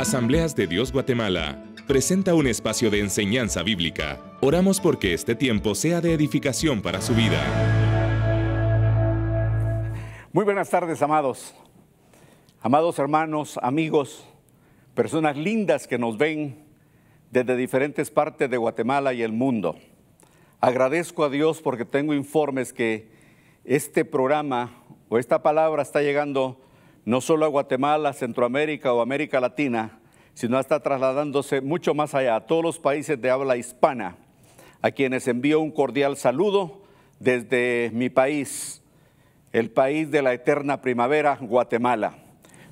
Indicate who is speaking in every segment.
Speaker 1: Asambleas de Dios Guatemala presenta un espacio de enseñanza bíblica. Oramos porque este tiempo sea de edificación para su vida. Muy buenas tardes, amados. Amados hermanos, amigos, personas lindas que nos ven desde diferentes partes de Guatemala y el mundo. Agradezco a Dios porque tengo informes que este programa o esta palabra está llegando no solo a Guatemala, Centroamérica o América Latina, sino hasta trasladándose mucho más allá, a todos los países de habla hispana, a quienes envío un cordial saludo desde mi país, el país de la eterna primavera, Guatemala.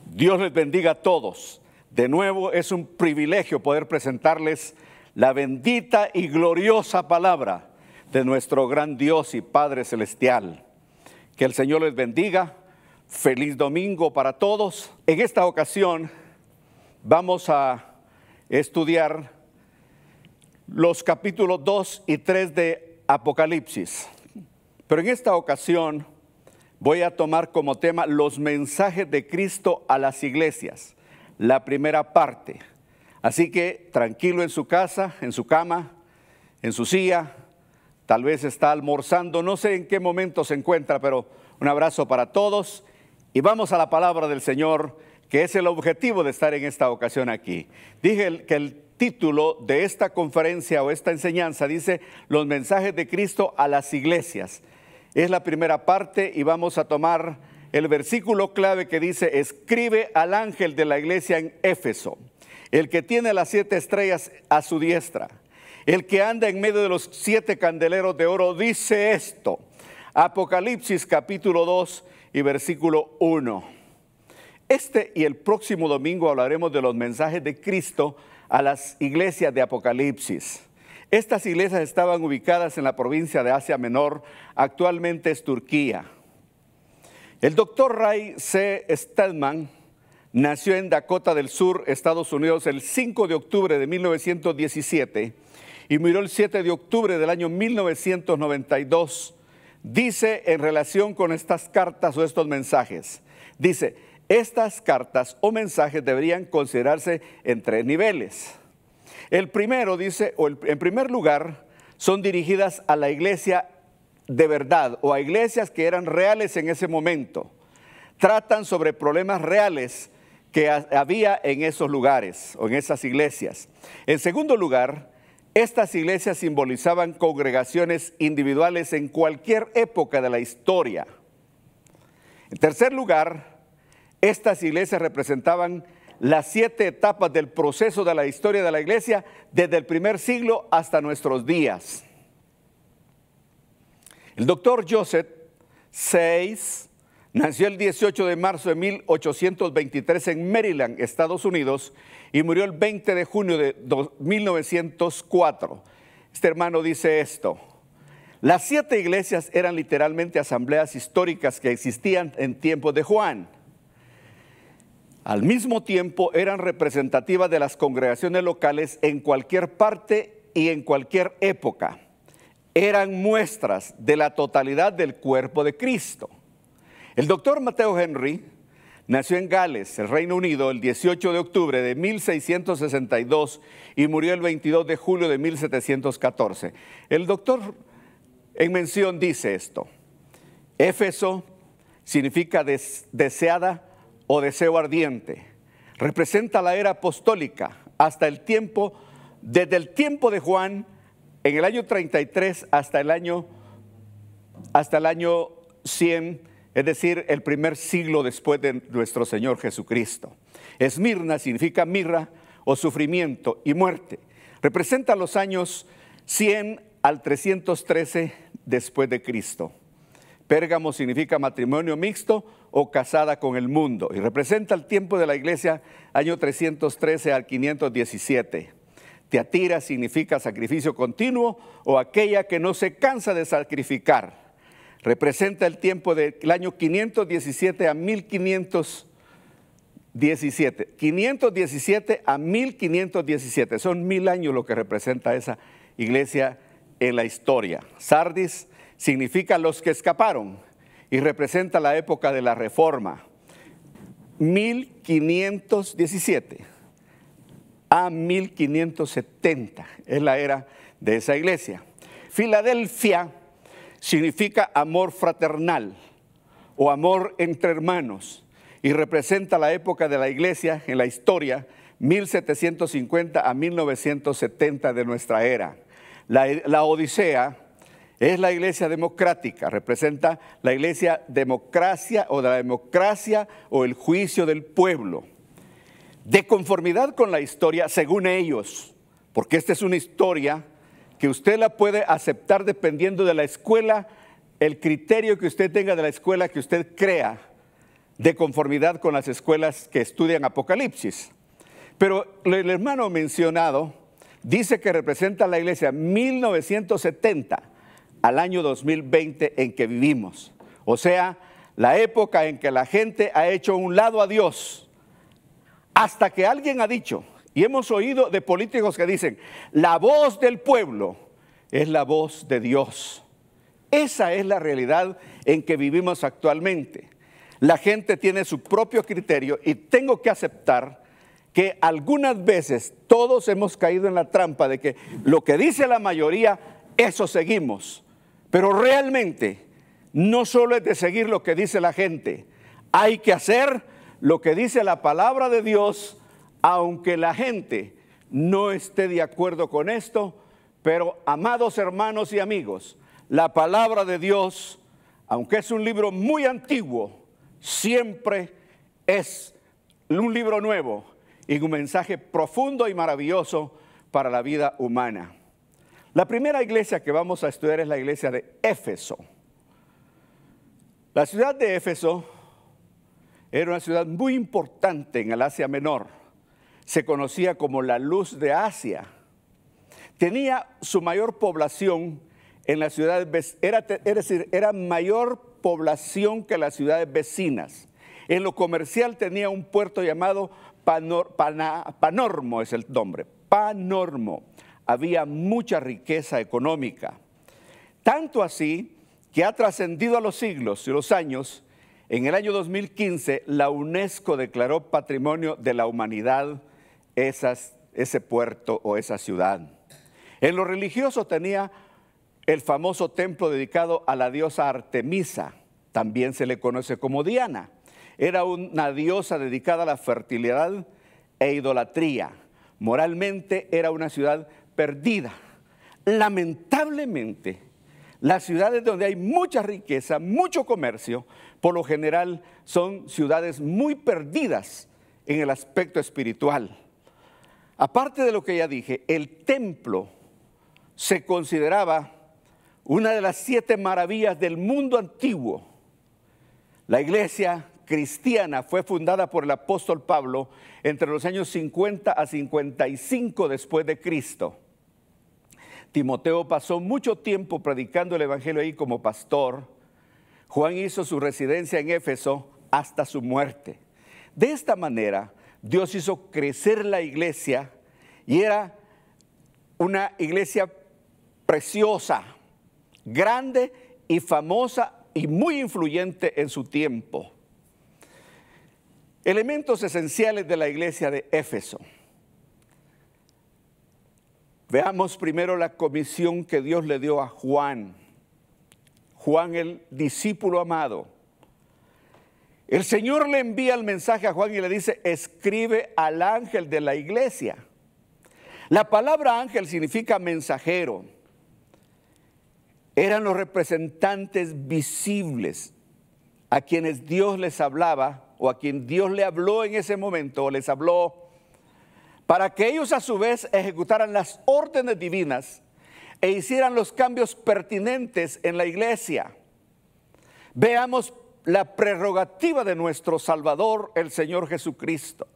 Speaker 1: Dios les bendiga a todos. De nuevo es un privilegio poder presentarles la bendita y gloriosa palabra de nuestro gran Dios y Padre Celestial. Que el Señor les bendiga Feliz domingo para todos. En esta ocasión vamos a estudiar los capítulos 2 y 3 de Apocalipsis. Pero en esta ocasión voy a tomar como tema los mensajes de Cristo a las iglesias, la primera parte. Así que tranquilo en su casa, en su cama, en su silla, tal vez está almorzando, no sé en qué momento se encuentra, pero un abrazo para todos y vamos a la palabra del Señor, que es el objetivo de estar en esta ocasión aquí. Dije que el título de esta conferencia o esta enseñanza dice Los mensajes de Cristo a las iglesias. Es la primera parte y vamos a tomar el versículo clave que dice, escribe al ángel de la iglesia en Éfeso, el que tiene las siete estrellas a su diestra, el que anda en medio de los siete candeleros de oro, dice esto. Apocalipsis capítulo 2 y versículo 1. Este y el próximo domingo hablaremos de los mensajes de Cristo a las iglesias de Apocalipsis. Estas iglesias estaban ubicadas en la provincia de Asia Menor, actualmente es Turquía. El doctor Ray C. Stedman nació en Dakota del Sur, Estados Unidos, el 5 de octubre de 1917 y murió el 7 de octubre del año 1992 dice en relación con estas cartas o estos mensajes. Dice, estas cartas o mensajes deberían considerarse en tres niveles. El primero dice, o en primer lugar, son dirigidas a la iglesia de verdad o a iglesias que eran reales en ese momento. Tratan sobre problemas reales que había en esos lugares o en esas iglesias. En segundo lugar, estas iglesias simbolizaban congregaciones individuales en cualquier época de la historia. En tercer lugar, estas iglesias representaban las siete etapas del proceso de la historia de la iglesia desde el primer siglo hasta nuestros días. El doctor Joseph Seis Nació el 18 de marzo de 1823 en Maryland, Estados Unidos, y murió el 20 de junio de 1904. Este hermano dice esto. Las siete iglesias eran literalmente asambleas históricas que existían en tiempos de Juan. Al mismo tiempo eran representativas de las congregaciones locales en cualquier parte y en cualquier época. Eran muestras de la totalidad del cuerpo de Cristo. El doctor Mateo Henry nació en Gales, el Reino Unido, el 18 de octubre de 1662 y murió el 22 de julio de 1714. El doctor en mención dice esto. Éfeso significa deseada o deseo ardiente. Representa la era apostólica hasta el tiempo, desde el tiempo de Juan, en el año 33 hasta el año, hasta el año 100 es decir, el primer siglo después de nuestro Señor Jesucristo. Esmirna significa mirra o sufrimiento y muerte. Representa los años 100 al 313 después de Cristo. Pérgamo significa matrimonio mixto o casada con el mundo y representa el tiempo de la iglesia año 313 al 517. Teatira significa sacrificio continuo o aquella que no se cansa de sacrificar. Representa el tiempo del año 517 a 1517. 517 a 1517. Son mil años lo que representa esa iglesia en la historia. Sardis significa los que escaparon y representa la época de la reforma. 1517 a 1570 es la era de esa iglesia. Filadelfia significa amor fraternal o amor entre hermanos y representa la época de la iglesia en la historia 1750 a 1970 de nuestra era. La, Odisea es la iglesia democrática, representa la iglesia democracia o de la democracia o el juicio del pueblo. De conformidad con la historia, según ellos, porque esta es una historia que usted la puede aceptar dependiendo de la escuela, el criterio que usted tenga de la escuela que usted crea, de conformidad con las escuelas que estudian Apocalipsis. Pero el hermano mencionado dice que representa la iglesia 1970 al año 2020 en que vivimos. O sea, la época en que la gente ha hecho un lado a Dios hasta que alguien ha dicho, y hemos oído de políticos que dicen, la voz del pueblo es la voz de Dios. Esa es la realidad en que vivimos actualmente. La gente tiene su propio criterio y tengo que aceptar que algunas veces todos hemos caído en la trampa de que lo que dice la mayoría, eso seguimos. Pero realmente no solo es de seguir lo que dice la gente, hay que hacer lo que dice la palabra de Dios aunque la gente no esté de acuerdo con esto, pero amados hermanos y amigos, la palabra de Dios, aunque es un libro muy antiguo, siempre es un libro nuevo y un mensaje profundo y maravilloso para la vida humana. La primera iglesia que vamos a estudiar es la iglesia de Éfeso. La ciudad de Éfeso era una ciudad muy importante en el Asia Menor se conocía como la luz de Asia. Tenía su mayor población en las ciudades, es decir, era mayor población que las ciudades vecinas. En lo comercial tenía un puerto llamado Panormo, es el nombre, Panormo. Había mucha riqueza económica. Tanto así que ha trascendido a los siglos y los años. En el año 2015, la UNESCO declaró Patrimonio de la Humanidad esas, ese puerto o esa ciudad. En lo religioso tenía el famoso templo dedicado a la diosa Artemisa, también se le conoce como Diana. Era una diosa dedicada a la fertilidad e idolatría. Moralmente era una ciudad perdida. Lamentablemente, las ciudades donde hay mucha riqueza, mucho comercio, por lo general son ciudades muy perdidas en el aspecto espiritual. Aparte de lo que ya dije, el templo se consideraba una de las siete maravillas del mundo antiguo. La iglesia cristiana fue fundada por el apóstol Pablo entre los años 50 a 55 después de Cristo. Timoteo pasó mucho tiempo predicando el Evangelio ahí como pastor. Juan hizo su residencia en Éfeso hasta su muerte. De esta manera, Dios hizo crecer la iglesia y era una iglesia preciosa, grande y famosa y muy influyente en su tiempo. Elementos esenciales de la iglesia de Éfeso. Veamos primero la comisión que Dios le dio a Juan. Juan el discípulo amado el Señor le envía el mensaje a Juan y le dice, escribe al ángel de la iglesia. La palabra ángel significa mensajero. Eran los representantes visibles a quienes Dios les hablaba o a quien Dios le habló en ese momento o les habló para que ellos a su vez ejecutaran las órdenes divinas e hicieran los cambios pertinentes en la iglesia. Veamos la prerrogativa de nuestro Salvador, el Señor Jesucristo.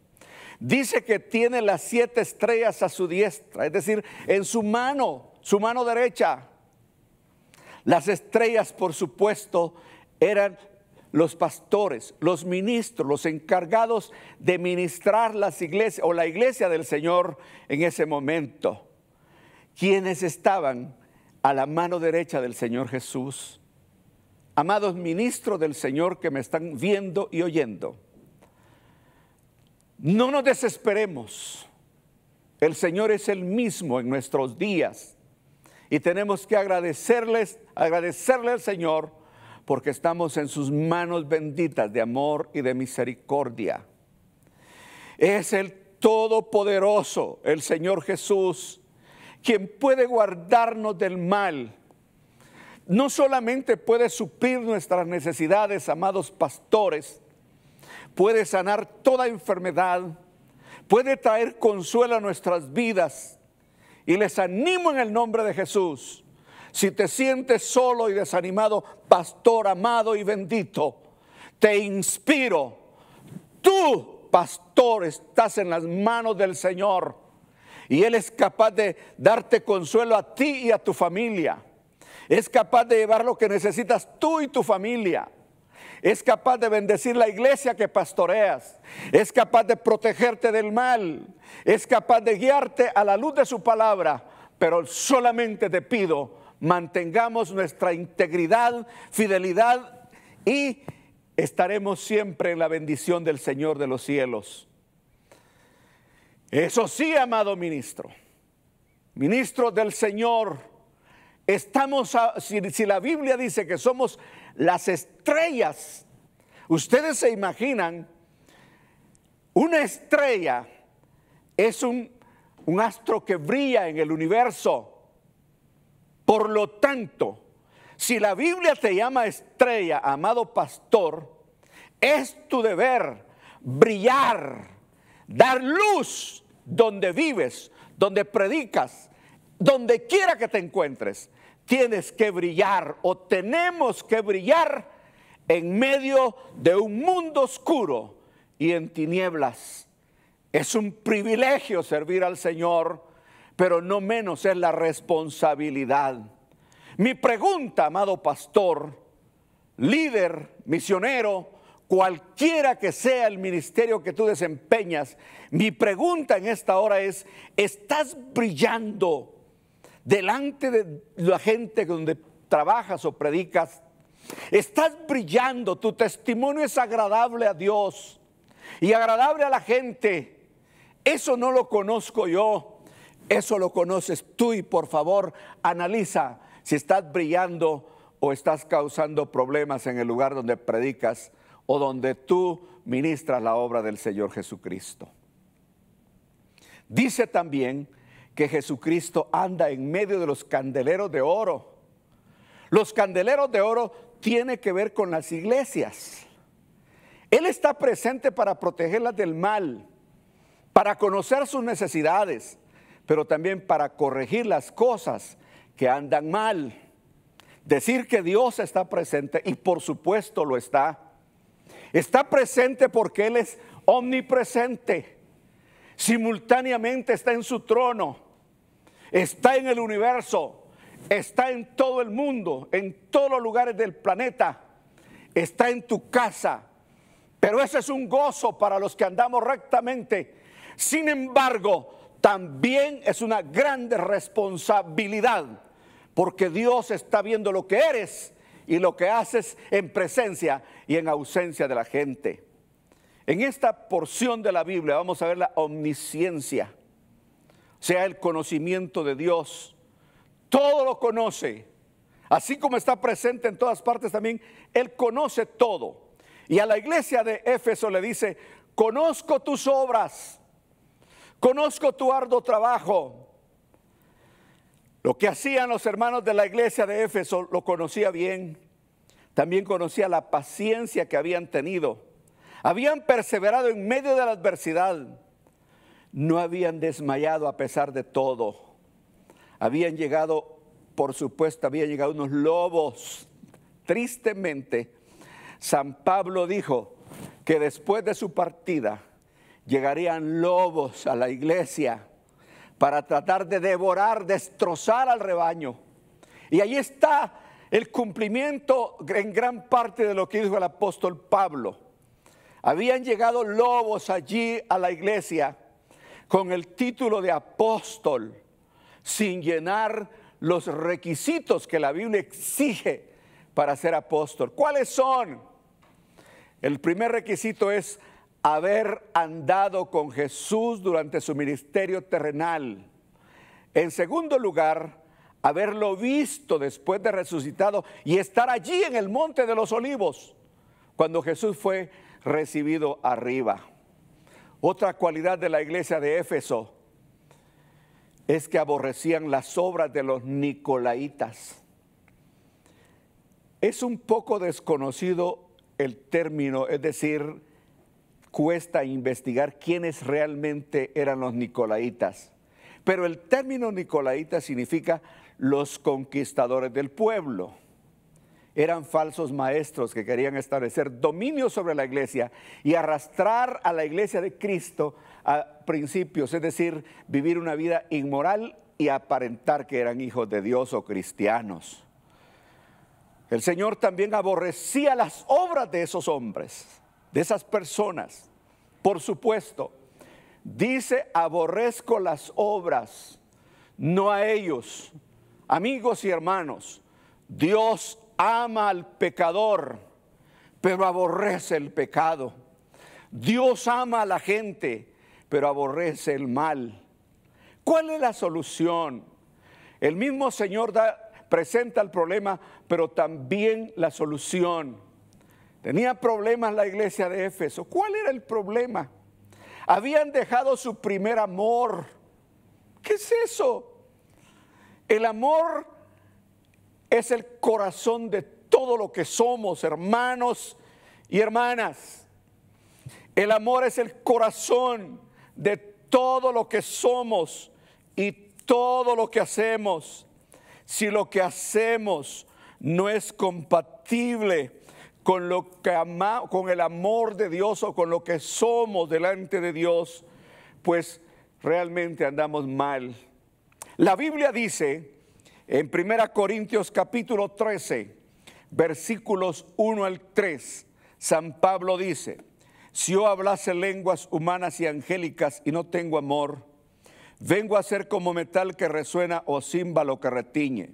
Speaker 1: Dice que tiene las siete estrellas a su diestra, es decir, en su mano, su mano derecha. Las estrellas, por supuesto, eran los pastores, los ministros, los encargados de ministrar las iglesias o la iglesia del Señor en ese momento, quienes estaban a la mano derecha del Señor Jesús. Amados ministros del Señor que me están viendo y oyendo, no nos desesperemos. El Señor es el mismo en nuestros días y tenemos que agradecerles, agradecerle al Señor porque estamos en sus manos benditas de amor y de misericordia. Es el Todopoderoso, el Señor Jesús, quien puede guardarnos del mal no solamente puede suplir nuestras necesidades, amados pastores, puede sanar toda enfermedad, puede traer consuelo a nuestras vidas. Y les animo en el nombre de Jesús. Si te sientes solo y desanimado, pastor amado y bendito, te inspiro. Tú, pastor, estás en las manos del Señor. Y Él es capaz de darte consuelo a ti y a tu familia. Es capaz de llevar lo que necesitas tú y tu familia. Es capaz de bendecir la iglesia que pastoreas. Es capaz de protegerte del mal. Es capaz de guiarte a la luz de su palabra. Pero solamente te pido, mantengamos nuestra integridad, fidelidad y estaremos siempre en la bendición del Señor de los cielos. Eso sí, amado ministro, ministro del Señor, Estamos, si, la Biblia dice que somos las estrellas, ustedes se imaginan, una estrella es un, un astro que brilla en el universo. Por lo tanto, si la Biblia te llama estrella, amado pastor, es tu deber brillar, dar luz donde vives, donde predicas, donde quiera que te encuentres, tienes que brillar o tenemos que brillar en medio de un mundo oscuro y en tinieblas. Es un privilegio servir al Señor, pero no menos es la responsabilidad. Mi pregunta, amado pastor, líder, misionero, cualquiera que sea el ministerio que tú desempeñas, mi pregunta en esta hora es, ¿estás brillando? delante de la gente donde trabajas o predicas, estás brillando, tu testimonio es agradable a Dios y agradable a la gente. Eso no lo conozco yo, eso lo conoces tú y por favor analiza si estás brillando o estás causando problemas en el lugar donde predicas o donde tú ministras la obra del Señor Jesucristo. Dice también que Jesucristo anda en medio de los candeleros de oro. Los candeleros de oro tiene que ver con las iglesias. Él está presente para protegerlas del mal, para conocer sus necesidades, pero también para corregir las cosas que andan mal. Decir que Dios está presente, y por supuesto lo está. Está presente porque Él es omnipresente simultáneamente está en su trono, está en el universo, está en todo el mundo, en todos los lugares del planeta, está en tu casa. Pero ese es un gozo para los que andamos rectamente. Sin embargo, también es una grande responsabilidad, porque Dios está viendo lo que eres y lo que haces en presencia y en ausencia de la gente. En esta porción de la Biblia vamos a ver la omnisciencia, o sea, el conocimiento de Dios. Todo lo conoce. Así como está presente en todas partes también, Él conoce todo. Y a la iglesia de Éfeso le dice, conozco tus obras, conozco tu arduo trabajo. Lo que hacían los hermanos de la iglesia de Éfeso lo conocía bien. También conocía la paciencia que habían tenido habían perseverado en medio de la adversidad. No habían desmayado a pesar de todo. Habían llegado, por supuesto, habían llegado unos lobos. Tristemente, San Pablo dijo que después de su partida llegarían lobos a la iglesia para tratar de devorar, destrozar al rebaño. Y ahí está el cumplimiento en gran parte de lo que dijo el apóstol Pablo. Habían llegado lobos allí a la iglesia con el título de apóstol, sin llenar los requisitos que la Biblia exige para ser apóstol. ¿Cuáles son? El primer requisito es haber andado con Jesús durante su ministerio terrenal. En segundo lugar, haberlo visto después de resucitado y estar allí en el monte de los olivos, cuando Jesús fue recibido arriba. Otra cualidad de la iglesia de Éfeso es que aborrecían las obras de los nicolaitas. Es un poco desconocido el término, es decir, cuesta investigar quiénes realmente eran los nicolaitas. Pero el término nicolaita significa los conquistadores del pueblo eran falsos maestros que querían establecer dominio sobre la iglesia y arrastrar a la iglesia de Cristo a principios, es decir, vivir una vida inmoral y aparentar que eran hijos de Dios o cristianos. El Señor también aborrecía las obras de esos hombres, de esas personas. Por supuesto, dice, aborrezco las obras, no a ellos. Amigos y hermanos, Dios ama al pecador, pero aborrece el pecado. Dios ama a la gente, pero aborrece el mal. ¿Cuál es la solución? El mismo Señor da, presenta el problema, pero también la solución. Tenía problemas la iglesia de Éfeso. ¿Cuál era el problema? Habían dejado su primer amor. ¿Qué es eso? El amor es el corazón de todo lo que somos, hermanos y hermanas. El amor es el corazón de todo lo que somos y todo lo que hacemos. Si lo que hacemos no es compatible con, lo que con el amor de Dios o con lo que somos delante de Dios, pues realmente andamos mal. La Biblia dice en 1 Corintios capítulo 13, versículos 1 al 3, San Pablo dice, si yo hablase lenguas humanas y angélicas y no tengo amor, vengo a ser como metal que resuena o címbalo que retiñe.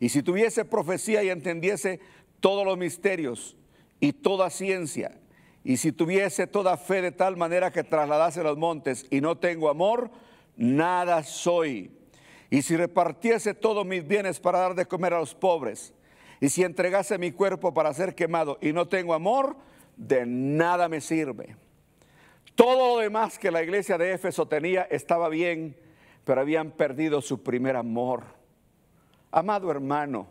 Speaker 1: Y si tuviese profecía y entendiese todos los misterios y toda ciencia, y si tuviese toda fe de tal manera que trasladase los montes y no tengo amor, nada soy y si repartiese todos mis bienes para dar de comer a los pobres, y si entregase mi cuerpo para ser quemado y no tengo amor, de nada me sirve. Todo lo demás que la iglesia de Éfeso tenía estaba bien, pero habían perdido su primer amor. Amado hermano,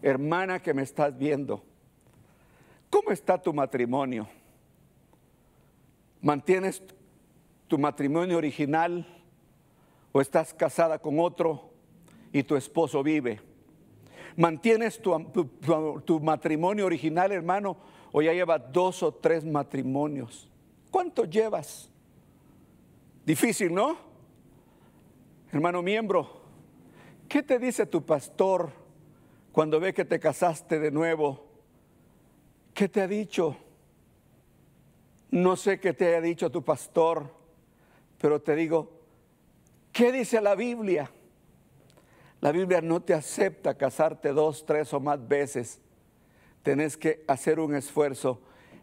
Speaker 1: hermana que me estás viendo, ¿cómo está tu matrimonio? ¿Mantienes tu matrimonio original? o estás casada con otro y tu esposo vive. ¿Mantienes tu, matrimonio original, hermano, o ya llevas dos o tres matrimonios? ¿Cuánto llevas? Difícil, ¿no? Hermano miembro, ¿qué te dice tu pastor cuando ve que te casaste de nuevo? ¿Qué te ha dicho? No sé qué te haya dicho tu pastor, pero te digo, ¿Qué dice la Biblia? La Biblia no te acepta casarte dos, tres o más veces. Tenés que hacer un esfuerzo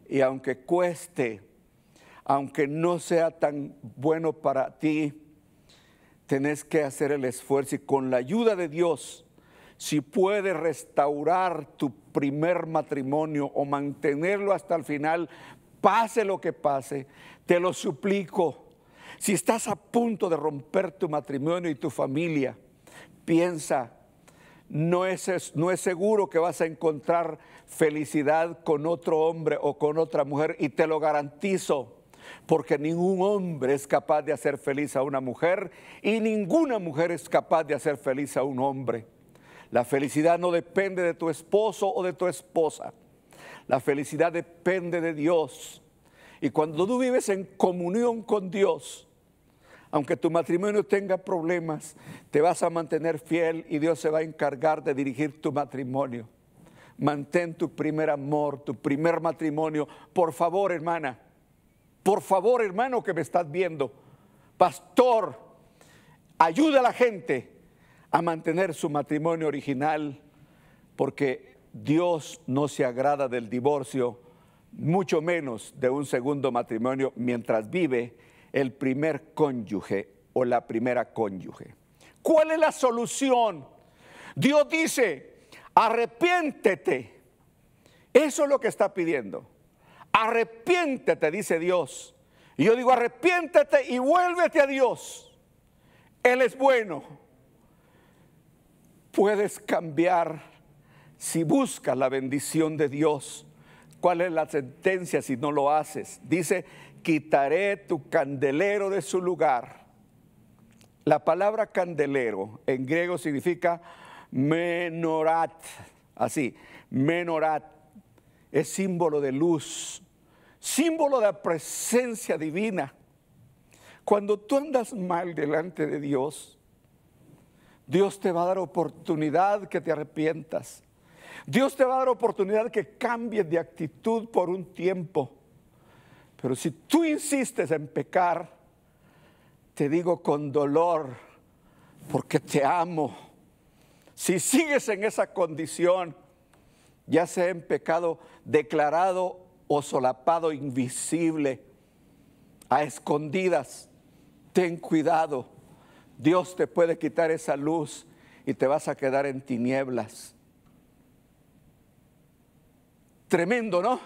Speaker 1: y aunque cueste, aunque no sea tan bueno para ti, tenés que hacer el esfuerzo y con la ayuda de Dios, si puedes restaurar tu primer matrimonio o mantenerlo hasta el final, pase lo que pase, te lo suplico si estás a punto de romper tu matrimonio y tu familia, piensa, no es, no es seguro que vas a encontrar felicidad con otro hombre o con otra mujer y te lo garantizo porque ningún hombre es capaz de hacer feliz a una mujer y ninguna mujer es capaz de hacer feliz a un hombre. La felicidad no depende de tu esposo o de tu esposa. La felicidad depende de Dios. Y cuando tú vives en comunión con Dios, aunque tu matrimonio tenga problemas, te vas a mantener fiel y Dios se va a encargar de dirigir tu matrimonio. Mantén tu primer amor, tu primer matrimonio. Por favor, hermana. Por favor, hermano que me estás viendo. Pastor, ayuda a la gente a mantener su matrimonio original, porque Dios no se agrada del divorcio mucho menos de un segundo matrimonio mientras vive el primer cónyuge o la primera cónyuge. ¿Cuál es la solución? Dios dice, arrepiéntete. Eso es lo que está pidiendo. Arrepiéntete, dice Dios. Y yo digo, arrepiéntete y vuélvete a Dios. Él es bueno. Puedes cambiar si buscas la bendición de Dios ¿Cuál es la sentencia si no lo haces? Dice, quitaré tu candelero de su lugar. La palabra candelero en griego significa menorat, así, menorat. Es símbolo de luz, símbolo de presencia divina. Cuando tú andas mal delante de Dios, Dios te va a dar oportunidad que te arrepientas. Dios te va a dar oportunidad que cambies de actitud por un tiempo. Pero si tú insistes en pecar, te digo con dolor, porque te amo. Si sigues en esa condición, ya sea en pecado declarado o solapado, invisible, a escondidas, ten cuidado. Dios te puede quitar esa luz y te vas a quedar en tinieblas. Tremendo, ¿no?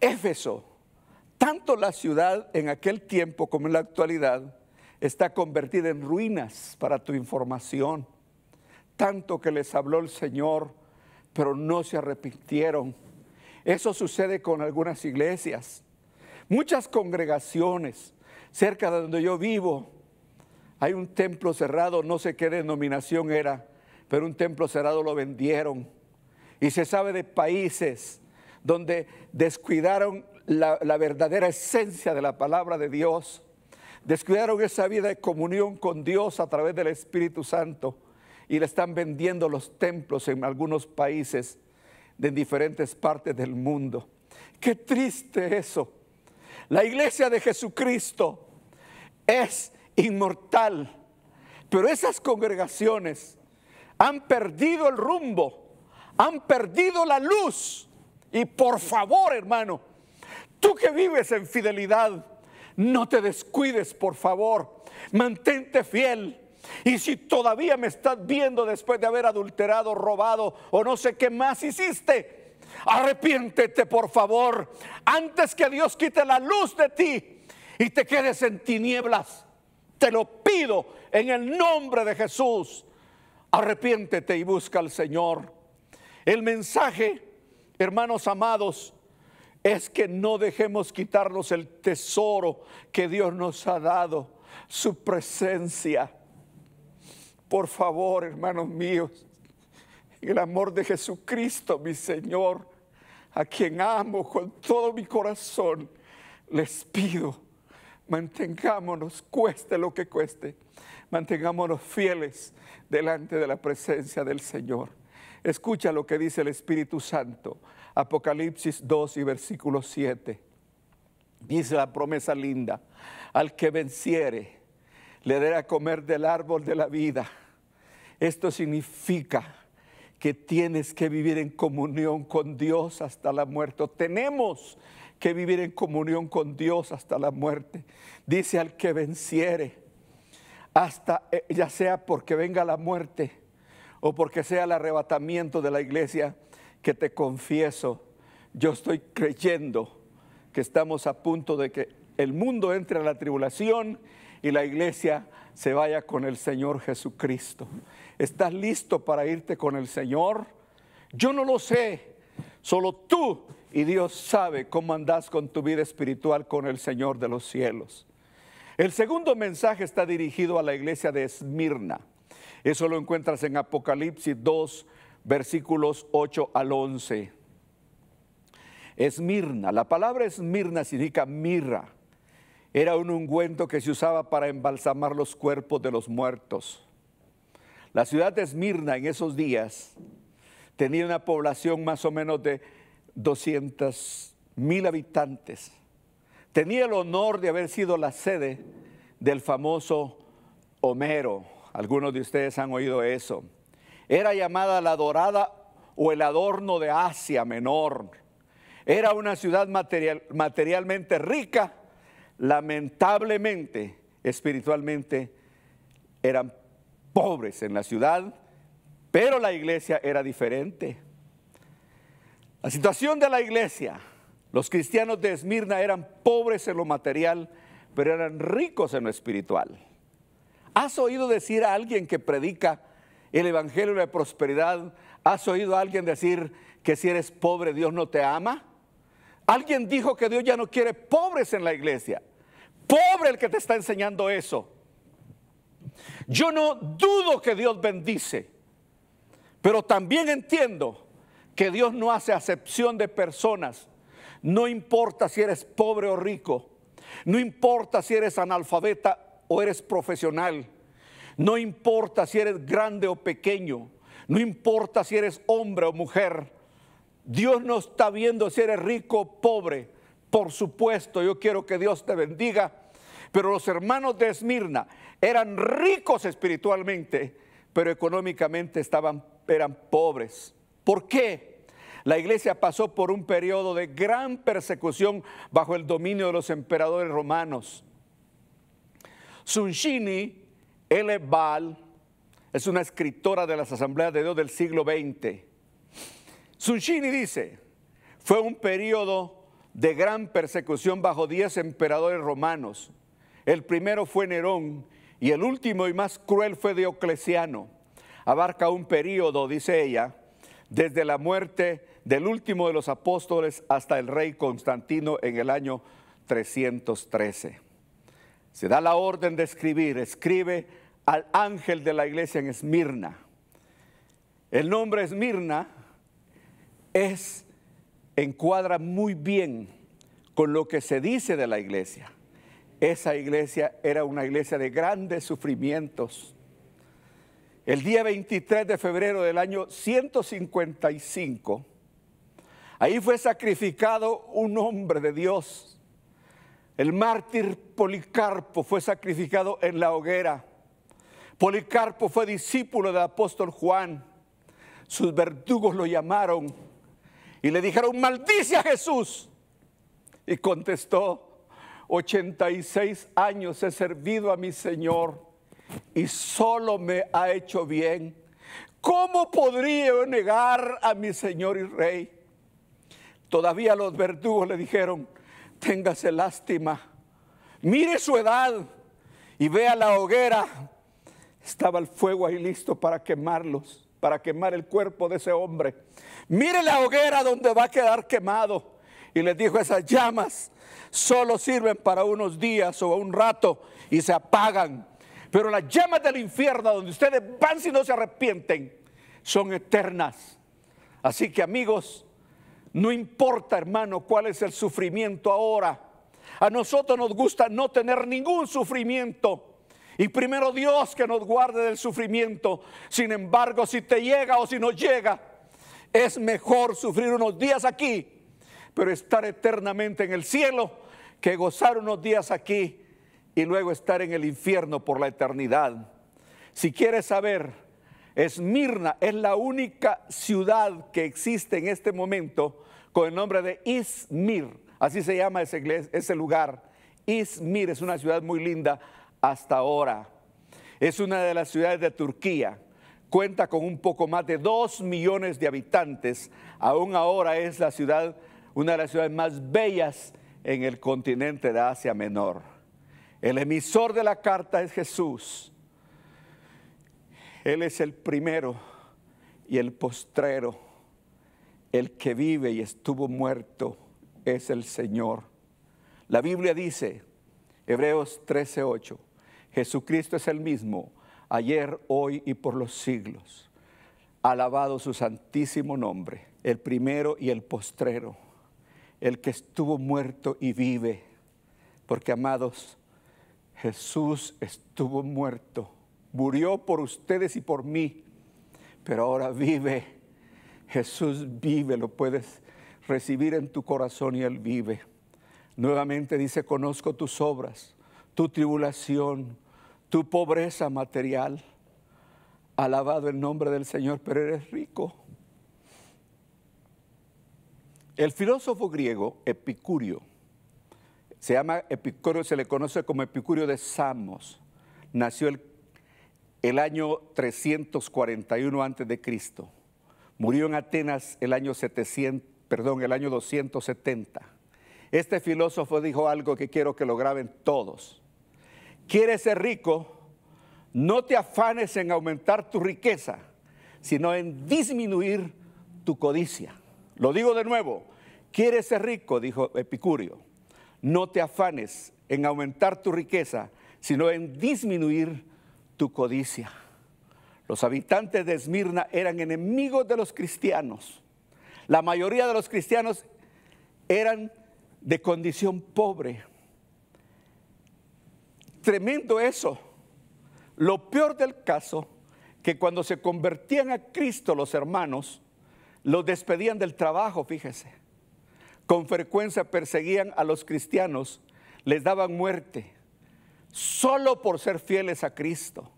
Speaker 1: Éfeso, tanto la ciudad en aquel tiempo como en la actualidad, está convertida en ruinas para tu información. Tanto que les habló el Señor, pero no se arrepintieron. Eso sucede con algunas iglesias. Muchas congregaciones, cerca de donde yo vivo, hay un templo cerrado, no sé qué denominación era, pero un templo cerrado lo vendieron y se sabe de países donde descuidaron la, verdadera esencia de la palabra de Dios, descuidaron esa vida de comunión con Dios a través del Espíritu Santo y le están vendiendo los templos en algunos países de diferentes partes del mundo. Qué triste eso. La iglesia de Jesucristo es inmortal, pero esas congregaciones han perdido el rumbo han perdido la luz. Y por favor, hermano, tú que vives en fidelidad, no te descuides, por favor. Mantente fiel. Y si todavía me estás viendo después de haber adulterado, robado o no sé qué más hiciste, arrepiéntete, por favor, antes que Dios quite la luz de ti y te quedes en tinieblas. Te lo pido en el nombre de Jesús. Arrepiéntete y busca al Señor. El mensaje, hermanos amados, es que no dejemos quitarnos el tesoro que Dios nos ha dado, su presencia. Por favor, hermanos míos, el amor de Jesucristo, mi Señor, a quien amo con todo mi corazón, les pido, mantengámonos, cueste lo que cueste, mantengámonos fieles delante de la presencia del Señor. Escucha lo que dice el Espíritu Santo, Apocalipsis 2 y versículo 7. Dice la promesa linda, al que venciere, le daré a comer del árbol de la vida. Esto significa que tienes que vivir en comunión con Dios hasta la muerte. tenemos que vivir en comunión con Dios hasta la muerte. Dice al que venciere, hasta eh, ya sea porque venga la muerte o porque sea el arrebatamiento de la iglesia, que te confieso, yo estoy creyendo que estamos a punto de que el mundo entre a la tribulación y la iglesia se vaya con el Señor Jesucristo. ¿Estás listo para irte con el Señor? Yo no lo sé, solo tú y Dios sabe cómo andas con tu vida espiritual con el Señor de los cielos. El segundo mensaje está dirigido a la iglesia de Esmirna. Eso lo encuentras en Apocalipsis 2, versículos 8 al 11. Esmirna, la palabra esmirna significa mirra. Era un ungüento que se usaba para embalsamar los cuerpos de los muertos. La ciudad de Esmirna en esos días tenía una población más o menos de 200 mil habitantes. Tenía el honor de haber sido la sede del famoso Homero. Algunos de ustedes han oído eso. Era llamada la dorada o el adorno de Asia Menor. Era una ciudad materialmente rica, lamentablemente, espiritualmente, eran pobres en la ciudad, pero la iglesia era diferente. La situación de la iglesia, los cristianos de Esmirna eran pobres en lo material, pero eran ricos en lo espiritual. ¿Has oído decir a alguien que predica el Evangelio de la prosperidad? ¿Has oído a alguien decir que si eres pobre Dios no te ama? Alguien dijo que Dios ya no quiere pobres en la iglesia. Pobre el que te está enseñando eso. Yo no dudo que Dios bendice, pero también entiendo que Dios no hace acepción de personas. No importa si eres pobre o rico, no importa si eres analfabeta o eres profesional, no importa si eres grande o pequeño, no importa si eres hombre o mujer, Dios no está viendo si eres rico o pobre. Por supuesto, yo quiero que Dios te bendiga. Pero los hermanos de Esmirna eran ricos espiritualmente, pero económicamente estaban, eran pobres. ¿Por qué? La iglesia pasó por un periodo de gran persecución bajo el dominio de los emperadores romanos. Sunshini L. es una escritora de las Asambleas de Dios del siglo XX. Sunshini dice, fue un periodo de gran persecución bajo diez emperadores romanos. El primero fue Nerón y el último y más cruel fue Diocleciano. Abarca un periodo, dice ella, desde la muerte del último de los apóstoles hasta el rey Constantino en el año 313 se da la orden de escribir, escribe al ángel de la iglesia en Esmirna. El nombre Esmirna es, encuadra muy bien con lo que se dice de la iglesia. Esa iglesia era una iglesia de grandes sufrimientos. El día 23 de febrero del año 155, ahí fue sacrificado un hombre de Dios el mártir Policarpo fue sacrificado en la hoguera. Policarpo fue discípulo del apóstol Juan. Sus verdugos lo llamaron y le dijeron, maldice a Jesús. Y contestó, 86 años he servido a mi Señor y solo me ha hecho bien. ¿Cómo podría negar a mi Señor y Rey? Todavía los verdugos le dijeron, téngase lástima. Mire su edad y vea la hoguera. Estaba el fuego ahí listo para quemarlos, para quemar el cuerpo de ese hombre. Mire la hoguera donde va a quedar quemado. Y les dijo, esas llamas solo sirven para unos días o un rato y se apagan. Pero las llamas del infierno donde ustedes van si no se arrepienten son eternas. Así que amigos, no importa, hermano, cuál es el sufrimiento ahora. A nosotros nos gusta no tener ningún sufrimiento. Y primero Dios que nos guarde del sufrimiento. Sin embargo, si te llega o si no llega, es mejor sufrir unos días aquí, pero estar eternamente en el cielo, que gozar unos días aquí y luego estar en el infierno por la eternidad. Si quieres saber Esmirna es la única ciudad que existe en este momento con el nombre de Ismir. Así se llama ese, ese lugar. Izmir es una ciudad muy linda hasta ahora. Es una de las ciudades de Turquía. Cuenta con un poco más de 2 millones de habitantes. Aún ahora es la ciudad, una de las ciudades más bellas en el continente de Asia Menor. El emisor de la carta es Jesús él es el primero y el postrero, el que vive y estuvo muerto es el Señor. La Biblia dice, Hebreos 13:8, Jesucristo es el mismo ayer, hoy y por los siglos. Alabado su santísimo nombre, el primero y el postrero, el que estuvo muerto y vive. Porque amados, Jesús estuvo muerto murió por ustedes y por mí, pero ahora vive. Jesús vive, lo puedes recibir en tu corazón y Él vive. Nuevamente dice, conozco tus obras, tu tribulación, tu pobreza material. Alabado el nombre del Señor, pero eres rico. El filósofo griego Epicurio, se llama Epicurio, se le conoce como Epicurio de Samos, nació el el año 341 Cristo. Murió en Atenas el año 700, perdón, el año 270. Este filósofo dijo algo que quiero que lo graben todos. ¿Quieres ser rico? No te afanes en aumentar tu riqueza, sino en disminuir tu codicia. Lo digo de nuevo. ¿Quieres ser rico? Dijo Epicurio. No te afanes en aumentar tu riqueza, sino en disminuir tu tu codicia. Los habitantes de Esmirna eran enemigos de los cristianos. La mayoría de los cristianos eran de condición pobre. Tremendo eso. Lo peor del caso, que cuando se convertían a Cristo los hermanos, los despedían del trabajo, fíjese. Con frecuencia perseguían a los cristianos, les daban muerte, solo por ser fieles a Cristo.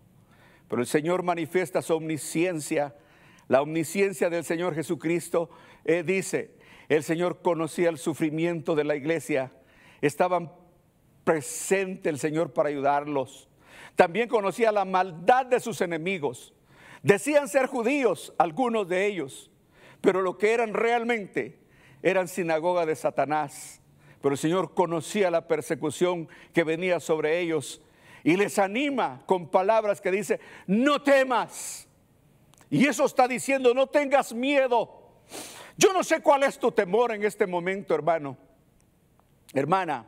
Speaker 1: Pero el Señor manifiesta su omnisciencia, la omnisciencia del Señor Jesucristo. Eh, dice, el Señor conocía el sufrimiento de la iglesia, estaban presente el Señor para ayudarlos. También conocía la maldad de sus enemigos. Decían ser judíos algunos de ellos, pero lo que eran realmente eran sinagoga de Satanás. Pero el Señor conocía la persecución que venía sobre ellos y les anima con palabras que dice, no temas. Y eso está diciendo, no tengas miedo. Yo no sé cuál es tu temor en este momento, hermano. Hermana,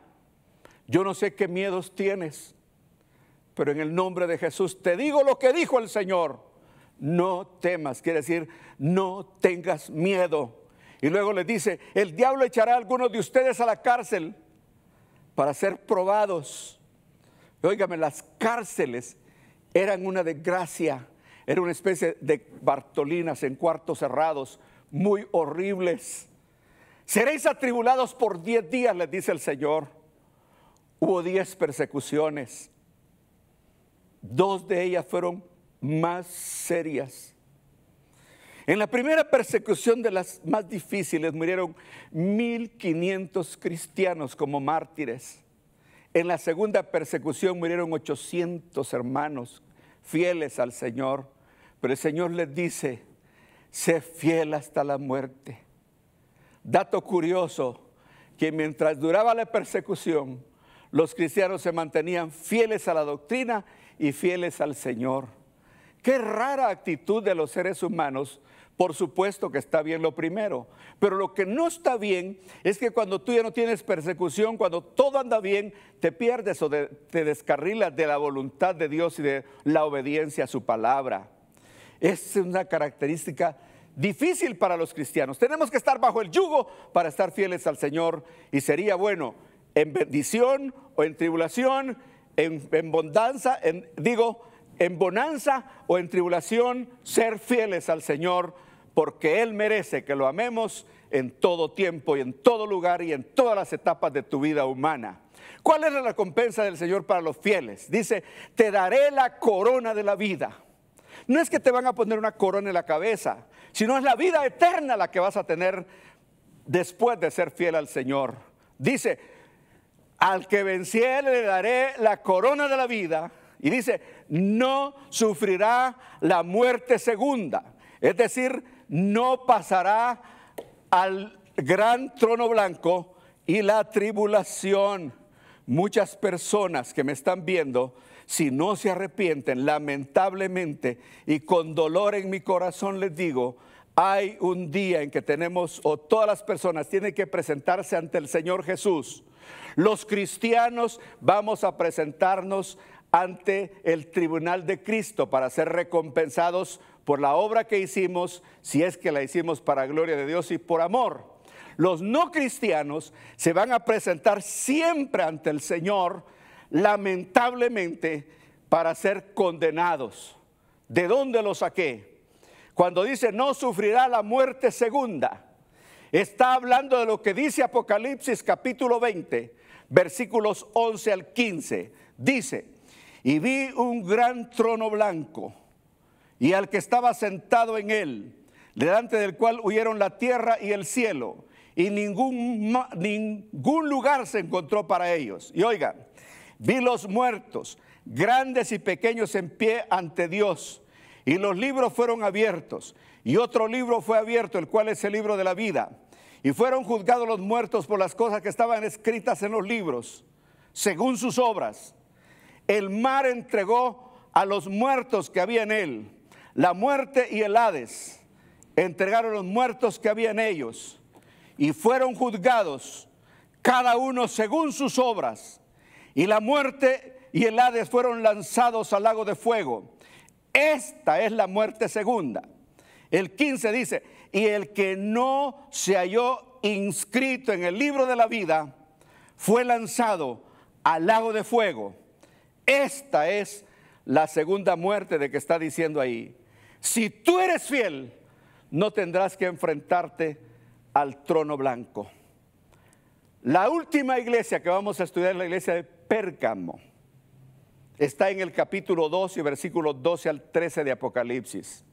Speaker 1: yo no sé qué miedos tienes, pero en el nombre de Jesús te digo lo que dijo el Señor. No temas, quiere decir, no tengas miedo. Y luego les dice, el diablo echará a algunos de ustedes a la cárcel para ser probados Óigame, las cárceles eran una desgracia, era una especie de bartolinas en cuartos cerrados, muy horribles. Seréis atribulados por diez días, les dice el Señor. Hubo diez persecuciones. Dos de ellas fueron más serias. En la primera persecución de las más difíciles murieron 1.500 cristianos como mártires. En la segunda persecución murieron 800 hermanos fieles al Señor, pero el Señor les dice, sé fiel hasta la muerte. Dato curioso, que mientras duraba la persecución, los cristianos se mantenían fieles a la doctrina y fieles al Señor. Qué rara actitud de los seres humanos por supuesto que está bien lo primero, pero lo que no está bien es que cuando tú ya no tienes persecución, cuando todo anda bien, te pierdes o te descarrilas de la voluntad de Dios y de la obediencia a su palabra. Es una característica difícil para los cristianos. Tenemos que estar bajo el yugo para estar fieles al Señor y sería bueno en bendición o en tribulación, en, bondanza, digo, en bonanza o en tribulación, ser fieles al Señor porque Él merece que lo amemos en todo tiempo y en todo lugar y en todas las etapas de tu vida humana. ¿Cuál es la recompensa del Señor para los fieles? Dice, te daré la corona de la vida. No es que te van a poner una corona en la cabeza, sino es la vida eterna la que vas a tener después de ser fiel al Señor. Dice, al que venciere le daré la corona de la vida. Y dice, no sufrirá la muerte segunda. Es decir, no pasará al gran trono blanco y la tribulación. Muchas personas que me están viendo, si no se arrepienten, lamentablemente y con dolor en mi corazón les digo, hay un día en que tenemos, o todas las personas tienen que presentarse ante el Señor Jesús. Los cristianos vamos a presentarnos ante el tribunal de Cristo para ser recompensados por la obra que hicimos, si es que la hicimos para gloria de Dios y por amor. Los no cristianos se van a presentar siempre ante el Señor, lamentablemente, para ser condenados. ¿De dónde lo saqué? Cuando dice no sufrirá la muerte segunda, está hablando de lo que dice Apocalipsis capítulo 20, versículos 11 al 15. Dice, y vi un gran trono blanco y al que estaba sentado en él, delante del cual huyeron la tierra y el cielo, y ningún, ningún lugar se encontró para ellos. Y oiga, vi los muertos, grandes y pequeños en pie ante Dios, y los libros fueron abiertos, y otro libro fue abierto, el cual es el libro de la vida. Y fueron juzgados los muertos por las cosas que estaban escritas en los libros, según sus obras. El mar entregó a los muertos que había en él la muerte y el Hades entregaron los muertos que había en ellos y fueron juzgados cada uno según sus obras. Y la muerte y el Hades fueron lanzados al lago de fuego. Esta es la muerte segunda. El 15 dice, y el que no se halló inscrito en el libro de la vida fue lanzado al lago de fuego. Esta es la segunda muerte de que está diciendo ahí. Si tú eres fiel, no tendrás que enfrentarte al trono blanco. La última iglesia que vamos a estudiar es la iglesia de Pérgamo. Está en el capítulo 12, y versículos 12 al 13 de Apocalipsis.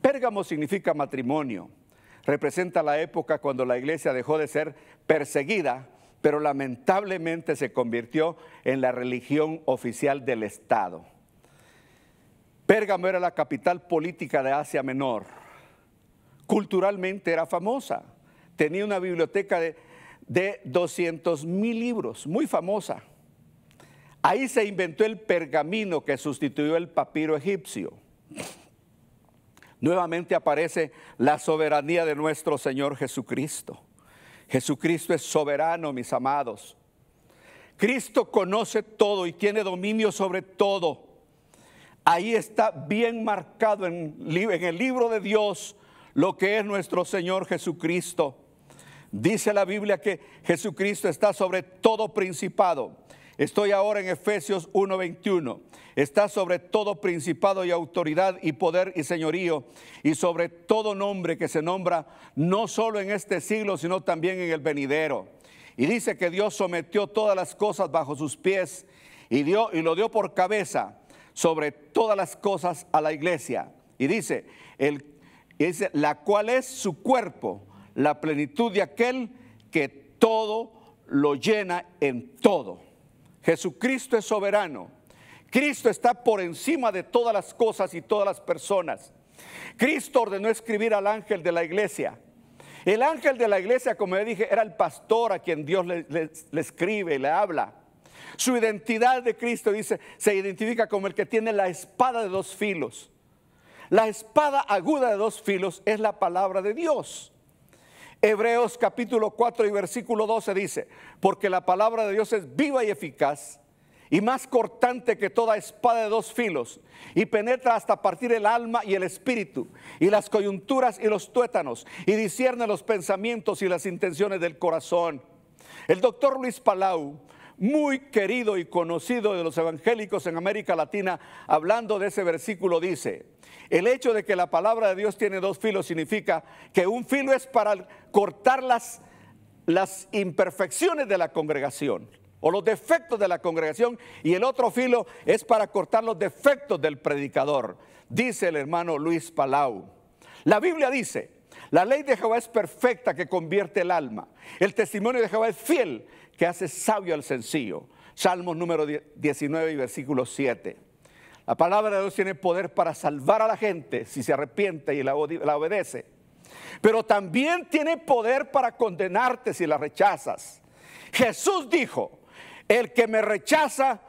Speaker 1: Pérgamo significa matrimonio. Representa la época cuando la iglesia dejó de ser perseguida, pero lamentablemente se convirtió en la religión oficial del Estado. Pérgamo era la capital política de Asia Menor. Culturalmente era famosa. Tenía una biblioteca de, de 200 mil libros, muy famosa. Ahí se inventó el pergamino que sustituyó el papiro egipcio. Nuevamente aparece la soberanía de nuestro Señor Jesucristo. Jesucristo es soberano, mis amados. Cristo conoce todo y tiene dominio sobre todo. Ahí está bien marcado en, el libro de Dios lo que es nuestro Señor Jesucristo. Dice la Biblia que Jesucristo está sobre todo principado. Estoy ahora en Efesios 1:21. Está sobre todo principado y autoridad y poder y señorío y sobre todo nombre que se nombra no solo en este siglo, sino también en el venidero. Y dice que Dios sometió todas las cosas bajo sus pies y, dio, y lo dio por cabeza sobre todas las cosas a la iglesia. Y dice, el, es la cual es su cuerpo, la plenitud de aquel que todo lo llena en todo. Jesucristo es soberano. Cristo está por encima de todas las cosas y todas las personas. Cristo ordenó escribir al ángel de la iglesia. El ángel de la iglesia, como ya dije, era el pastor a quien Dios le, le escribe y le habla. Su identidad de Cristo, dice, se identifica como el que tiene la espada de dos filos. La espada aguda de dos filos es la palabra de Dios. Hebreos capítulo 4 y versículo 12 dice, porque la palabra de Dios es viva y eficaz y más cortante que toda espada de dos filos, y penetra hasta partir el alma y el espíritu, y las coyunturas y los tuétanos, y discierne los pensamientos y las intenciones del corazón. El doctor Luis Palau muy querido y conocido de los evangélicos en América Latina, hablando de ese versículo, dice, el hecho de que la palabra de Dios tiene dos filos significa que un filo es para cortar las, las imperfecciones de la congregación o los defectos de la congregación y el otro filo es para cortar los defectos del predicador, dice el hermano Luis Palau. La Biblia dice, la ley de Jehová es perfecta que convierte el alma. El testimonio de Jehová es fiel que hace sabio al sencillo. Salmos número 19 y versículo 7. La palabra de Dios tiene poder para salvar a la gente si se arrepiente y la, la obedece. Pero también tiene poder para condenarte si la rechazas. Jesús dijo, el que me rechaza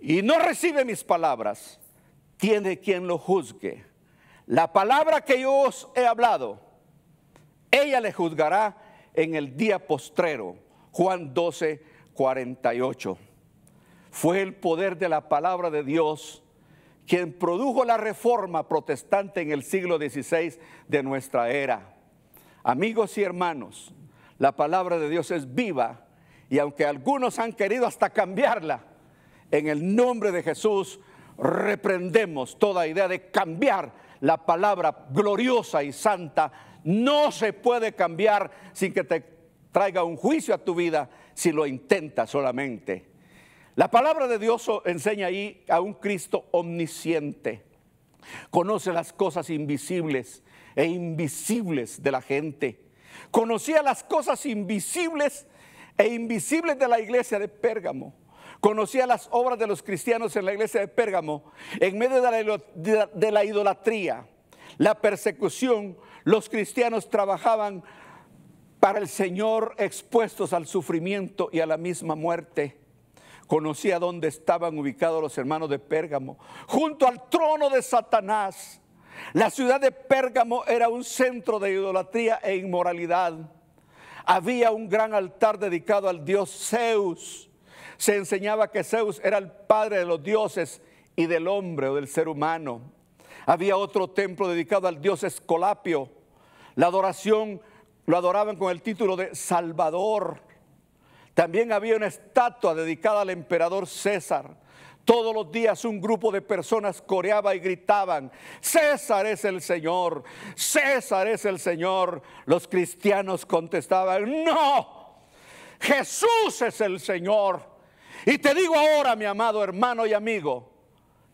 Speaker 1: y no recibe mis palabras, tiene quien lo juzgue. La palabra que yo os he hablado, ella le juzgará en el día postrero. Juan 12, 48. Fue el poder de la palabra de Dios quien produjo la reforma protestante en el siglo XVI de nuestra era. Amigos y hermanos, la palabra de Dios es viva y aunque algunos han querido hasta cambiarla, en el nombre de Jesús reprendemos toda idea de cambiar la palabra gloriosa y santa no se puede cambiar sin que te traiga un juicio a tu vida si lo intentas solamente. La palabra de Dios enseña ahí a un Cristo omnisciente. Conoce las cosas invisibles e invisibles de la gente. Conocía las cosas invisibles e invisibles de la iglesia de Pérgamo. Conocía las obras de los cristianos en la iglesia de Pérgamo en medio de la, de la idolatría, la persecución, los cristianos trabajaban para el Señor expuestos al sufrimiento y a la misma muerte. Conocía dónde estaban ubicados los hermanos de Pérgamo, junto al trono de Satanás. La ciudad de Pérgamo era un centro de idolatría e inmoralidad. Había un gran altar dedicado al dios Zeus. Se enseñaba que Zeus era el padre de los dioses y del hombre o del ser humano. Había otro templo dedicado al dios Escolapio. La adoración lo adoraban con el título de Salvador. También había una estatua dedicada al emperador César. Todos los días un grupo de personas coreaba y gritaban, César es el Señor, César es el Señor. Los cristianos contestaban, no, Jesús es el Señor. Y te digo ahora, mi amado hermano y amigo,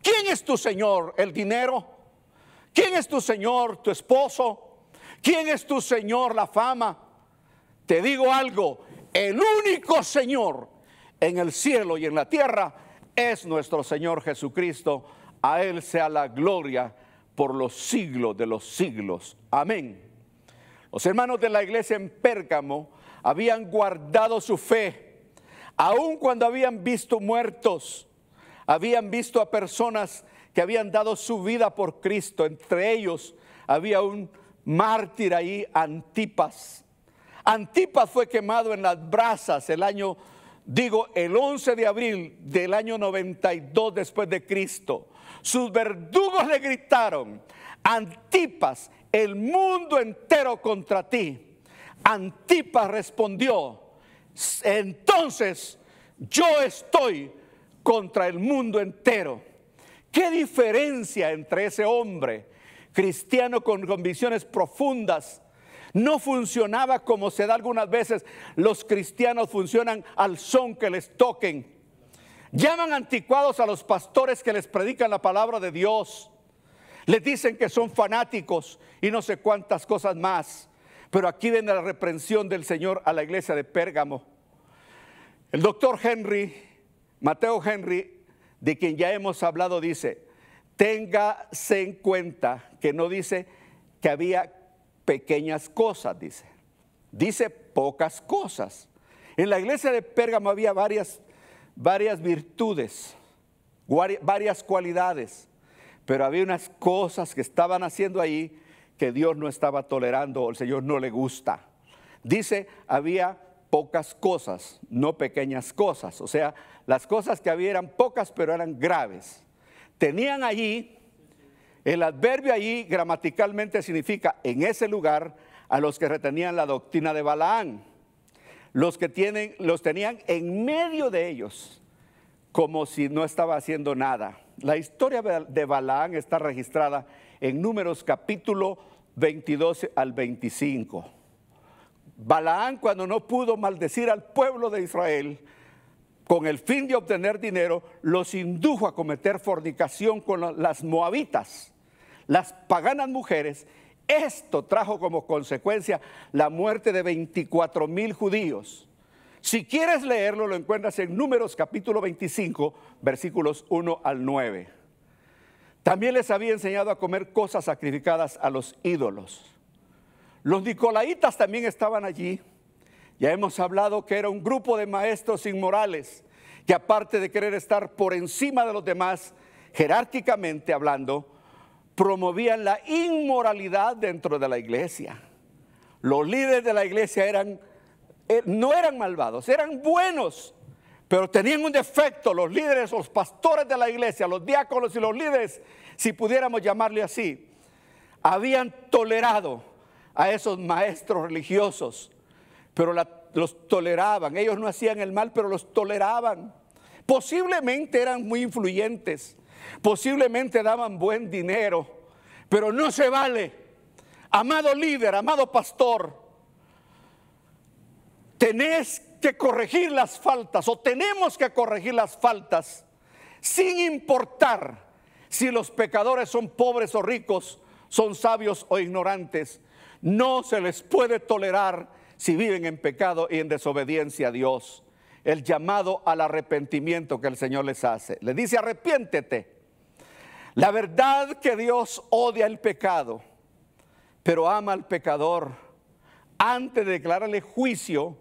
Speaker 1: ¿quién es tu Señor? ¿El dinero? ¿Quién es tu Señor? ¿Tu esposo? ¿Quién es tu Señor? La fama. Te digo algo, el único Señor en el cielo y en la tierra es nuestro Señor Jesucristo. A Él sea la gloria por los siglos de los siglos. Amén. Los hermanos de la iglesia en Pérgamo habían guardado su fe, aun cuando habían visto muertos, habían visto a personas que habían dado su vida por Cristo. Entre ellos había un mártir ahí, Antipas. Antipas fue quemado en las brasas el año, digo, el 11 de abril del año 92 después de Cristo. Sus verdugos le gritaron, Antipas, el mundo entero contra ti. Antipas respondió, entonces yo estoy contra el mundo entero. ¿Qué diferencia entre ese hombre cristiano con convicciones profundas? No funcionaba como se da algunas veces. Los cristianos funcionan al son que les toquen. Llaman anticuados a los pastores que les predican la palabra de Dios. Les dicen que son fanáticos y no sé cuántas cosas más. Pero aquí viene la reprensión del Señor a la iglesia de Pérgamo. El doctor Henry, Mateo Henry, de quien ya hemos hablado, dice, téngase en cuenta que no dice que había pequeñas cosas, dice, dice pocas cosas. En la iglesia de Pérgamo había varias, varias virtudes, varias cualidades, pero había unas cosas que estaban haciendo ahí que Dios no estaba tolerando o el Señor no le gusta. Dice, había pocas cosas, no pequeñas cosas. O sea, las cosas que había eran pocas, pero eran graves. Tenían allí, el adverbio allí gramaticalmente significa en ese lugar a los que retenían la doctrina de Balaán, los que tienen, los tenían en medio de ellos, como si no estaba haciendo nada. La historia de Balaán está registrada en números capítulo 22 al 25. Balaán cuando no pudo maldecir al pueblo de Israel con el fin de obtener dinero, los indujo a cometer fornicación con las moabitas, las paganas mujeres. Esto trajo como consecuencia la muerte de 24 mil judíos. Si quieres leerlo, lo encuentras en Números capítulo 25, versículos 1 al 9. También les había enseñado a comer cosas sacrificadas a los ídolos. Los nicolaitas también estaban allí. Ya hemos hablado que era un grupo de maestros inmorales que aparte de querer estar por encima de los demás, jerárquicamente hablando, promovían la inmoralidad dentro de la iglesia. Los líderes de la iglesia eran, eh, no eran malvados, eran buenos, pero tenían un defecto. Los líderes, los pastores de la iglesia, los diáconos y los líderes, si pudiéramos llamarle así, habían tolerado a esos maestros religiosos, pero los toleraban. Ellos no hacían el mal, pero los toleraban. Posiblemente eran muy influyentes, posiblemente daban buen dinero, pero no se vale. Amado líder, amado pastor, tenés que corregir las faltas o tenemos que corregir las faltas sin importar si los pecadores son pobres o ricos, son sabios o ignorantes, no se les puede tolerar si viven en pecado y en desobediencia a Dios. El llamado al arrepentimiento que el Señor les hace. Le dice, arrepiéntete. La verdad que Dios odia el pecado, pero ama al pecador. Antes de declararle juicio,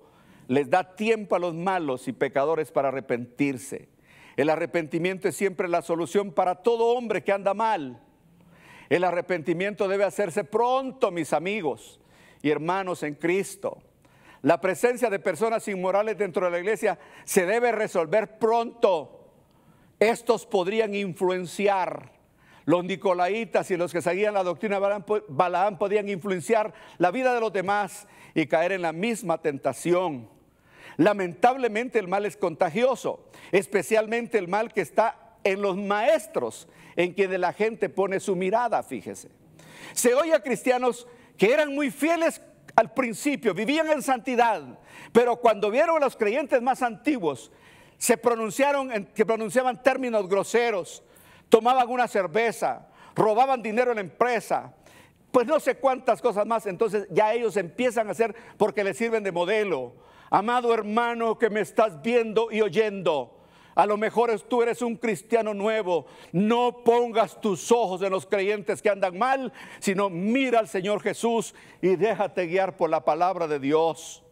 Speaker 1: les da tiempo a los malos y pecadores para arrepentirse. El arrepentimiento es siempre la solución para todo hombre que anda mal. El arrepentimiento debe hacerse pronto, mis amigos y hermanos en Cristo. La presencia de personas inmorales dentro de la iglesia se debe resolver pronto. Estos podrían influenciar. Los nicolaitas y los que seguían la doctrina de Balaam podían influenciar la vida de los demás y caer en la misma tentación. Lamentablemente el mal es contagioso, especialmente el mal que está en los maestros en quienes la gente pone su mirada, fíjese. Se oye a cristianos que eran muy fieles al principio, vivían en santidad, pero cuando vieron a los creyentes más antiguos, se pronunciaron, que pronunciaban términos groseros, tomaban una cerveza, robaban dinero en la empresa, pues no sé cuántas cosas más, entonces ya ellos empiezan a hacer porque les sirven de modelo. Amado hermano que me estás viendo y oyendo, a lo mejor tú eres un cristiano nuevo. No pongas tus ojos en los creyentes que andan mal, sino mira al Señor Jesús y déjate guiar por la palabra de Dios.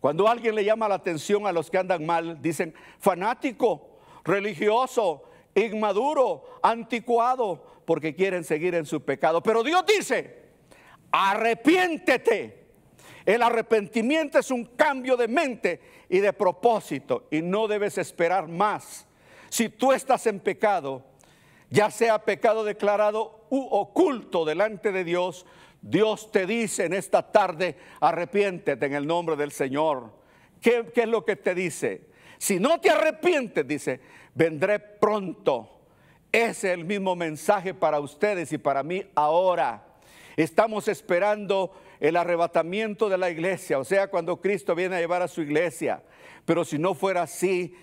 Speaker 1: Cuando alguien le llama la atención a los que andan mal, dicen fanático, religioso, inmaduro, anticuado, porque quieren seguir en su pecado. Pero Dios dice, arrepiéntete el arrepentimiento es un cambio de mente y de propósito y no debes esperar más. Si tú estás en pecado, ya sea pecado declarado u oculto delante de Dios, Dios te dice en esta tarde, arrepiéntete en el nombre del Señor. ¿Qué, es lo que te dice? Si no te arrepientes, dice, vendré pronto. Ese es el mismo mensaje para ustedes y para mí ahora. Estamos esperando el arrebatamiento de la iglesia, o sea, cuando Cristo viene a llevar a su iglesia. Pero si no fuera así,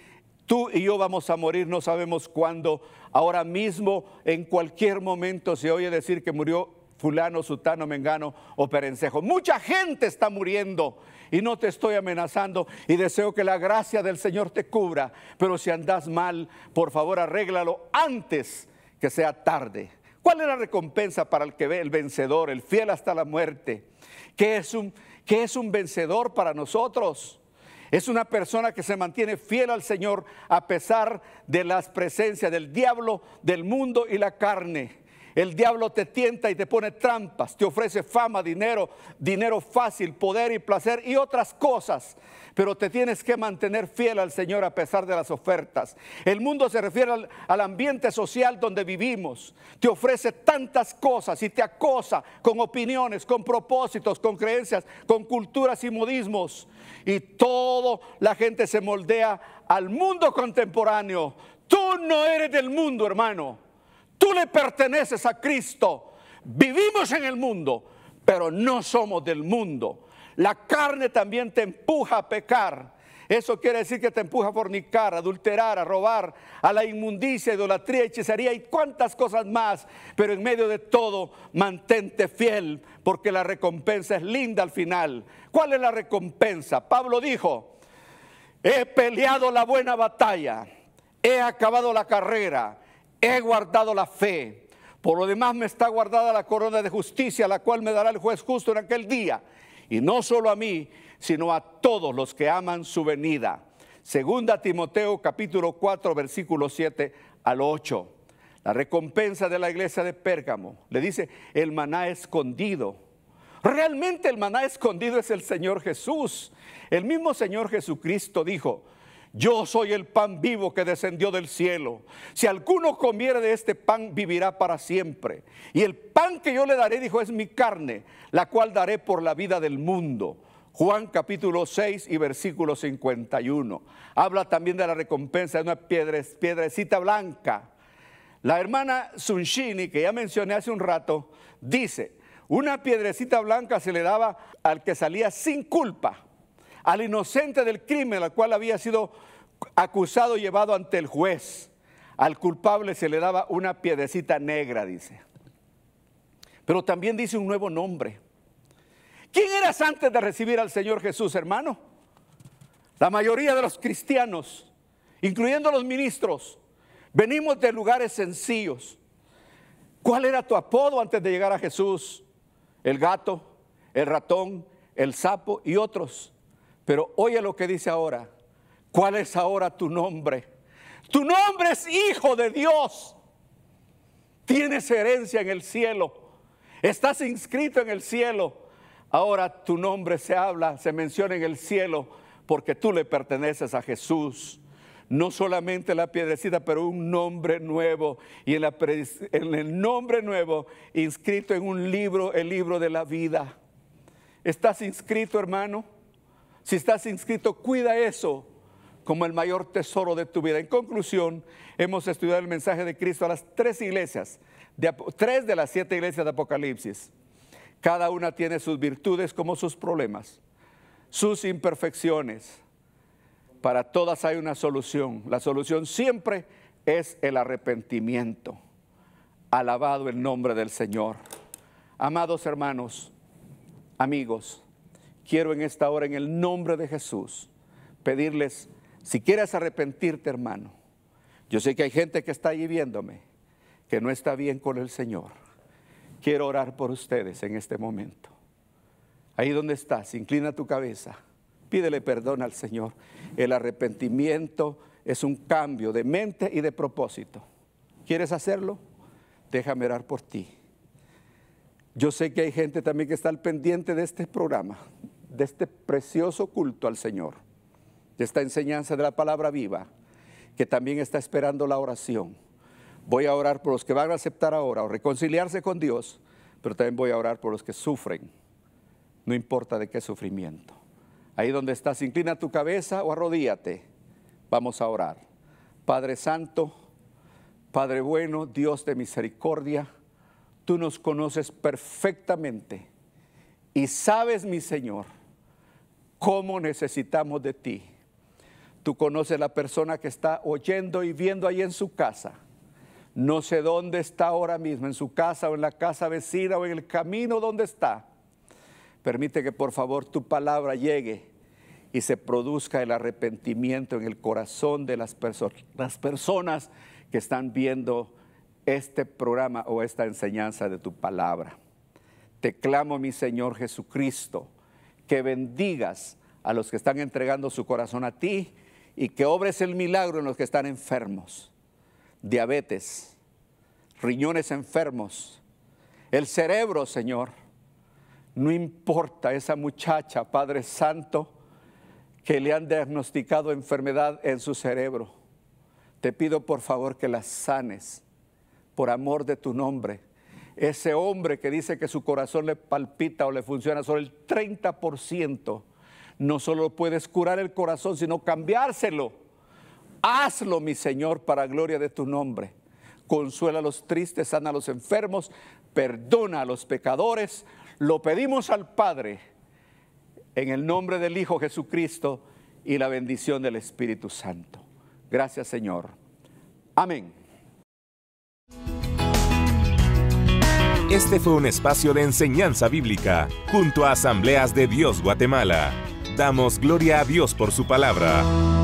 Speaker 1: tú y yo vamos a morir, no sabemos cuándo. Ahora mismo, en cualquier momento, se oye decir que murió fulano, sutano, mengano o perencejo. Mucha gente está muriendo y no te estoy amenazando y deseo que la gracia del Señor te cubra, pero si andas mal, por favor arréglalo antes que sea tarde. ¿Cuál es la recompensa para el que ve el vencedor, el fiel hasta la muerte? ¿Qué es un, es un vencedor para nosotros? Es una persona que se mantiene fiel al Señor a pesar de las presencias del diablo, del mundo y la carne. El diablo te tienta y te pone trampas, te ofrece fama, dinero, dinero fácil, poder y placer y otras cosas. Pero te tienes que mantener fiel al Señor a pesar de las ofertas. El mundo se refiere al, ambiente social donde vivimos. Te ofrece tantas cosas y te acosa con opiniones, con propósitos, con creencias, con culturas y modismos. Y todo la gente se moldea al mundo contemporáneo. Tú no eres del mundo, hermano. Tú le perteneces a Cristo. Vivimos en el mundo, pero no somos del mundo. La carne también te empuja a pecar. Eso quiere decir que te empuja a fornicar, adulterar, a robar, a la inmundicia, idolatría, hechicería y cuantas cosas más. Pero en medio de todo, mantente fiel, porque la recompensa es linda al final. ¿Cuál es la recompensa? Pablo dijo, he peleado la buena batalla, he acabado la carrera he guardado la fe. Por lo demás me está guardada la corona de justicia, la cual me dará el juez justo en aquel día. Y no solo a mí, sino a todos los que aman su venida. Segunda Timoteo capítulo 4 versículo 7 al 8. La recompensa de la iglesia de Pérgamo. Le dice el maná escondido. Realmente el maná escondido es el Señor Jesús. El mismo Señor Jesucristo dijo, yo soy el pan vivo que descendió del cielo. Si alguno comiere de este pan, vivirá para siempre. Y el pan que yo le daré, dijo, es mi carne, la cual daré por la vida del mundo. Juan capítulo 6 y versículo 51. Habla también de la recompensa de una piedrecita blanca. La hermana Sunshini, que ya mencioné hace un rato, dice, una piedrecita blanca se le daba al que salía sin culpa al inocente del crimen al cual había sido acusado y llevado ante el juez. Al culpable se le daba una piedecita negra, dice. Pero también dice un nuevo nombre. ¿Quién eras antes de recibir al Señor Jesús, hermano? La mayoría de los cristianos, incluyendo los ministros, venimos de lugares sencillos. ¿Cuál era tu apodo antes de llegar a Jesús? El gato, el ratón, el sapo y otros. Pero oye lo que dice ahora. ¿Cuál es ahora tu nombre? Tu nombre es Hijo de Dios. Tienes herencia en el cielo. Estás inscrito en el cielo. Ahora tu nombre se habla, se menciona en el cielo porque tú le perteneces a Jesús. No solamente la piedrecita, pero un nombre nuevo. Y en, en el nombre nuevo, inscrito en un libro, el libro de la vida. Estás inscrito, hermano si estás inscrito, cuida eso como el mayor tesoro de tu vida. En conclusión, hemos estudiado el mensaje de Cristo a las tres iglesias, tres de las siete iglesias de Apocalipsis. Cada una tiene sus virtudes como sus problemas, sus imperfecciones. Para todas hay una solución. La solución siempre es el arrepentimiento. Alabado el nombre del Señor. Amados hermanos, amigos, quiero en esta hora, en el nombre de Jesús, pedirles, si quieres arrepentirte, hermano, yo sé que hay gente que está ahí viéndome, que no está bien con el Señor. Quiero orar por ustedes en este momento. Ahí donde estás, inclina tu cabeza, pídele perdón al Señor. El arrepentimiento es un cambio de mente y de propósito. ¿Quieres hacerlo? Déjame orar por ti. Yo sé que hay gente también que está al pendiente de este programa de este precioso culto al Señor, de esta enseñanza de la palabra viva, que también está esperando la oración. Voy a orar por los que van a aceptar ahora o reconciliarse con Dios, pero también voy a orar por los que sufren, no importa de qué sufrimiento. Ahí donde estás, inclina tu cabeza o arrodíate. Vamos a orar. Padre Santo, Padre bueno, Dios de misericordia, tú nos conoces perfectamente y sabes, mi Señor, cómo necesitamos de ti. Tú conoces la persona que está oyendo y viendo ahí en su casa. No sé dónde está ahora mismo, en su casa o en la casa vecina o en el camino donde está. Permite que por favor tu palabra llegue y se produzca el arrepentimiento en el corazón de las, las personas que están viendo este programa o esta enseñanza de tu palabra. Te clamo, mi Señor Jesucristo, que bendigas a los que están entregando su corazón a ti y que obres el milagro en los que están enfermos. Diabetes, riñones enfermos, el cerebro, Señor. No importa esa muchacha, Padre Santo, que le han diagnosticado enfermedad en su cerebro. Te pido por favor que la sanes por amor de tu nombre ese hombre que dice que su corazón le palpita o le funciona, solo el 30%, no solo puedes curar el corazón, sino cambiárselo. Hazlo, mi Señor, para gloria de tu nombre. Consuela a los tristes, sana a los enfermos, perdona a los pecadores. Lo pedimos al Padre en el nombre del Hijo Jesucristo y la bendición del Espíritu Santo. Gracias, Señor. Amén. Este fue un espacio de enseñanza bíblica junto a Asambleas de Dios Guatemala. Damos gloria a Dios por su palabra.